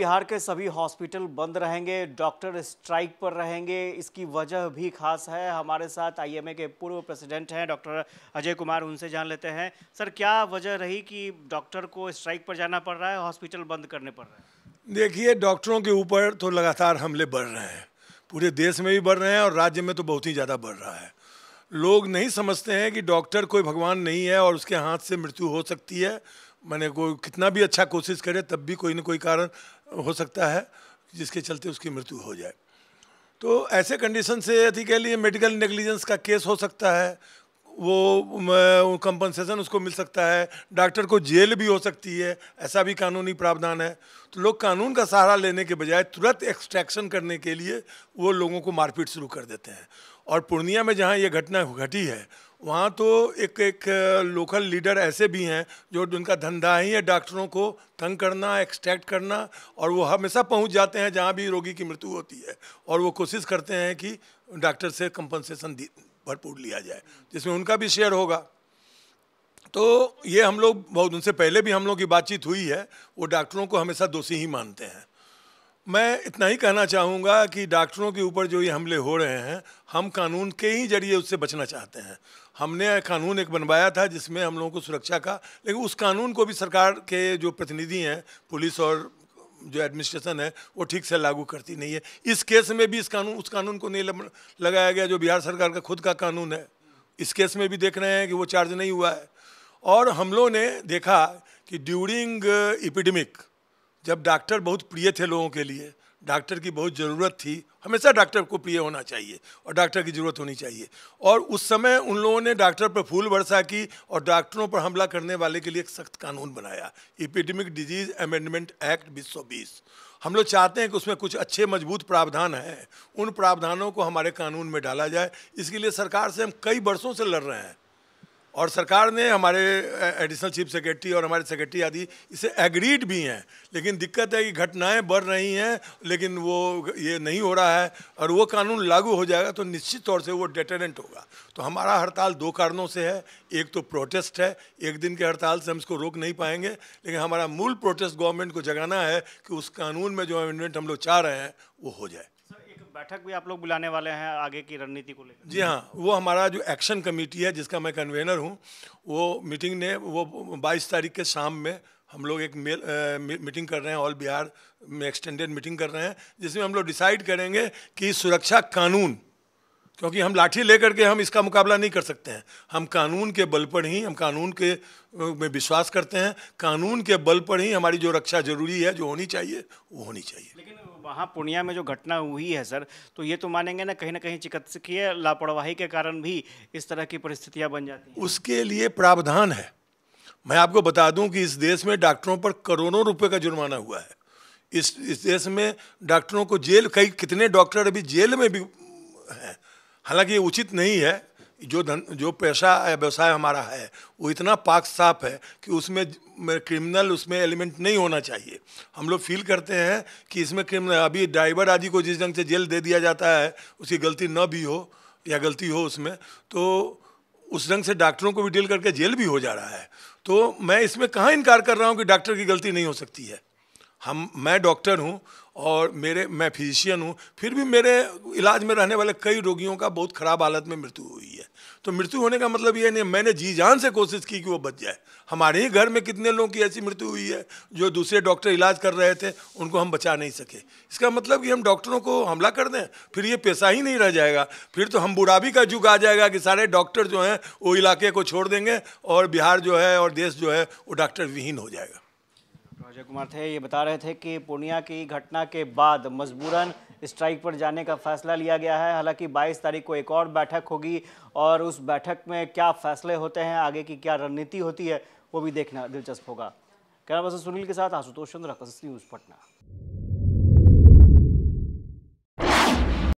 बिहार के सभी हॉस्पिटल बंद रहेंगे डॉक्टर स्ट्राइक पर रहेंगे इसकी वजह भी खास है हमारे साथ आईएमए के पूर्व प्रेसिडेंट हैं डॉक्टर अजय कुमार उनसे जान लेते हैं सर क्या वजह रही कि डॉक्टर को स्ट्राइक पर जाना पड़ रहा है हॉस्पिटल बंद करने पड़ रहा है देखिए डॉक्टरों के ऊपर तो लगातार हमले बढ़ रहे हैं पूरे देश में भी बढ़ रहे हैं और राज्य में तो बहुत ही ज़्यादा बढ़ रहा है लोग नहीं समझते हैं कि डॉक्टर कोई भगवान नहीं है और उसके हाथ से मृत्यु हो सकती है मैंने कोई कितना भी अच्छा कोशिश करे तब भी कोई ना कोई कारण हो सकता है जिसके चलते उसकी मृत्यु हो जाए तो ऐसे कंडीशन से अति के लिए मेडिकल नेग्लिजेंस का केस हो सकता है वो कंपनसेशन उसको मिल सकता है डॉक्टर को जेल भी हो सकती है ऐसा भी कानूनी प्रावधान है तो लोग कानून का सहारा लेने के बजाय तुरंत एक्सट्रैक्शन करने के लिए वो लोगों को मारपीट शुरू कर देते हैं और पूर्णिया में जहाँ ये घटना घटी है वहाँ तो एक एक लोकल लीडर ऐसे भी हैं जो उनका धंधा ही है डॉक्टरों को तंग करना एक्सट्रैक्ट करना और वो हमेशा पहुँच जाते हैं जहाँ भी रोगी की मृत्यु होती है और वो कोशिश करते हैं कि डॉक्टर से कंपनसेशन भरपूर लिया जाए जिसमें उनका भी शेयर होगा तो ये हम लोग बहुत उनसे पहले भी हम लोग की बातचीत हुई है वो डॉक्टरों को हमेशा दोषी ही मानते हैं मैं इतना ही कहना चाहूँगा कि डॉक्टरों के ऊपर जो ये हमले हो रहे हैं हम कानून के ही जरिए उससे बचना चाहते हैं हमने कानून एक बनवाया था जिसमें हम लोगों को सुरक्षा का लेकिन उस कानून को भी सरकार के जो प्रतिनिधि हैं पुलिस और जो एडमिनिस्ट्रेशन है वो ठीक से लागू करती नहीं है इस केस में भी इस कानून उस कानून को नहीं लगाया गया जो बिहार सरकार का खुद का कानून है इस केस में भी देख रहे हैं कि वो चार्ज नहीं हुआ है और हम लोगों ने देखा कि ड्यूरिंग इपिडमिक जब डॉक्टर बहुत प्रिय थे लोगों के लिए डॉक्टर की बहुत ज़रूरत थी हमेशा डॉक्टर को प्रिय होना चाहिए और डॉक्टर की ज़रूरत होनी चाहिए और उस समय उन लोगों ने डॉक्टर पर फूल वर्षा की और डॉक्टरों पर हमला करने वाले के लिए एक सख्त कानून बनाया इपिडेमिक डिजीज़ अमेंडमेंट एक्ट 2020 हम लोग चाहते हैं कि उसमें कुछ अच्छे मजबूत प्रावधान हैं उन प्रावधानों को हमारे कानून में डाला जाए इसके लिए सरकार से हम कई वर्षों से लड़ रहे हैं और सरकार ने हमारे एडिशनल चीफ सेक्रेटरी और हमारे सेक्रेटरी आदि इसे एग्रीड भी हैं लेकिन दिक्कत है कि घटनाएं बढ़ रही हैं लेकिन वो ये नहीं हो रहा है और वो कानून लागू हो जाएगा तो निश्चित तौर से वो डेटेनेंट होगा तो हमारा हड़ताल दो कारणों से है एक तो प्रोटेस्ट है एक दिन के हड़ताल से हम इसको रोक नहीं पाएंगे लेकिन हमारा मूल प्रोटेस्ट गवर्नमेंट को जगाना है कि उस कानून में जो अमेंडमेंट हम लोग चाह रहे हैं वो हो जाए बैठक भी आप लोग बुलाने वाले हैं आगे की रणनीति को लेकर जी हाँ वो हमारा जो एक्शन कमेटी है जिसका मैं कन्वेनर हूँ वो मीटिंग ने वो 22 तारीख के शाम में हम लोग एक मेल मीटिंग कर रहे हैं ऑल बिहार में एक्सटेंडेड मीटिंग कर रहे हैं जिसमें हम लोग डिसाइड करेंगे कि सुरक्षा कानून क्योंकि हम लाठी लेकर के हम इसका मुकाबला नहीं कर सकते हैं हम कानून के बल पर ही हम कानून के में विश्वास करते हैं कानून के बल पर ही हमारी जो रक्षा जरूरी है जो होनी चाहिए वो होनी चाहिए लेकिन वहाँ पूर्णिया में जो घटना हुई है सर तो ये तो मानेंगे ना कहीं ना कहीं चिकित्सकीय लापरवाही के कारण भी इस तरह की परिस्थितियाँ बन जाती हैं उसके लिए प्रावधान है मैं आपको बता दूं कि इस देश में डॉक्टरों पर करोड़ों रुपए का जुर्माना हुआ है इस इस देश में डॉक्टरों को जेल कई कितने डॉक्टर अभी जेल में भी हैं हालांकि ये उचित नहीं है जो धन जो पैसा व्यवसाय हमारा है वो इतना पाक साफ है कि उसमें क्रिमिनल उसमें एलिमेंट नहीं होना चाहिए हम लोग फील करते हैं कि इसमें क्रिमिनल अभी ड्राइवर आदि को जिस ढंग से जेल दे दिया जाता है उसकी गलती न भी हो या गलती हो उसमें तो उस ढंग से डॉक्टरों को भी डील करके जेल भी हो जा रहा है तो मैं इसमें कहाँ इनकार कर रहा हूँ कि डॉक्टर की गलती नहीं हो सकती है हम मैं डॉक्टर हूँ और मेरे मैं फिजिशियन हूँ फिर भी मेरे इलाज में रहने वाले कई रोगियों का बहुत ख़राब हालत में मृत्यु हुई तो मृत्यु होने का मतलब ये नहीं मैंने जी जान से कोशिश की कि वो बच जाए हमारे ही घर में कितने लोगों की ऐसी मृत्यु हुई है जो दूसरे डॉक्टर इलाज कर रहे थे उनको हम बचा नहीं सके इसका मतलब कि हम डॉक्टरों को हमला कर दें फिर ये पैसा ही नहीं रह जाएगा फिर तो हम बुढ़ाबी का युग आ जाएगा कि सारे डॉक्टर जो हैं वो इलाके को छोड़ देंगे और बिहार जो है और देश जो है वो डॉक्टर विहीन हो जाएगा राजय कुमार थे ये बता रहे थे कि पूर्णिया की घटना के बाद मजबूरन स्ट्राइक पर जाने का फैसला लिया गया है हालांकि 22 तारीख को एक और बैठक होगी और उस बैठक में क्या फैसले होते हैं आगे की क्या रणनीति होती है वो भी देखना दिलचस्प होगा कैमरा पर्सन सुनील के साथ आशुतोष चंद्र न्यूज़ पटना